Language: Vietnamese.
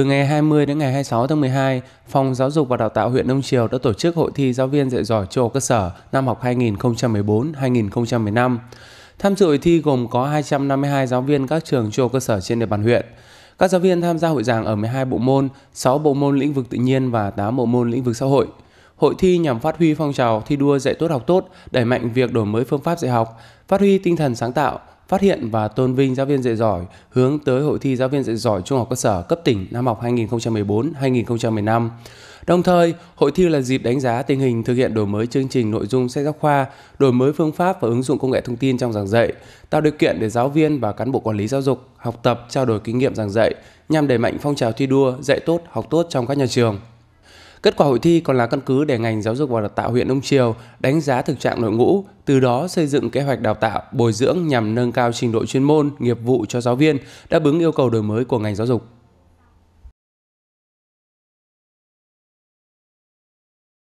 Từ ngày 20 đến ngày 26 tháng 12, Phòng Giáo dục và Đào tạo huyện Đông Triều đã tổ chức hội thi giáo viên dạy giỏi trung cơ sở năm học 2014-2015. Tham dự hội thi gồm có 252 giáo viên các trường trung cơ sở trên địa bàn huyện. Các giáo viên tham gia hội giảng ở 12 bộ môn, 6 bộ môn lĩnh vực tự nhiên và 8 bộ môn lĩnh vực xã hội. Hội thi nhằm phát huy phong trào thi đua dạy tốt học tốt, đẩy mạnh việc đổi mới phương pháp dạy học, phát huy tinh thần sáng tạo, phát hiện và tôn vinh giáo viên dạy giỏi hướng tới hội thi giáo viên dạy giỏi trung học cơ sở cấp tỉnh năm học 2014-2015. Đồng thời, hội thi là dịp đánh giá tình hình thực hiện đổi mới chương trình nội dung sách giáo khoa, đổi mới phương pháp và ứng dụng công nghệ thông tin trong giảng dạy, tạo điều kiện để giáo viên và cán bộ quản lý giáo dục học tập trao đổi kinh nghiệm giảng dạy nhằm đẩy mạnh phong trào thi đua dạy tốt, học tốt trong các nhà trường. Kết quả hội thi còn là căn cứ để ngành giáo dục và đào tạo huyện Đông Triều đánh giá thực trạng nội ngũ, từ đó xây dựng kế hoạch đào tạo, bồi dưỡng nhằm nâng cao trình độ chuyên môn, nghiệp vụ cho giáo viên, đáp ứng yêu cầu đổi mới của ngành giáo dục.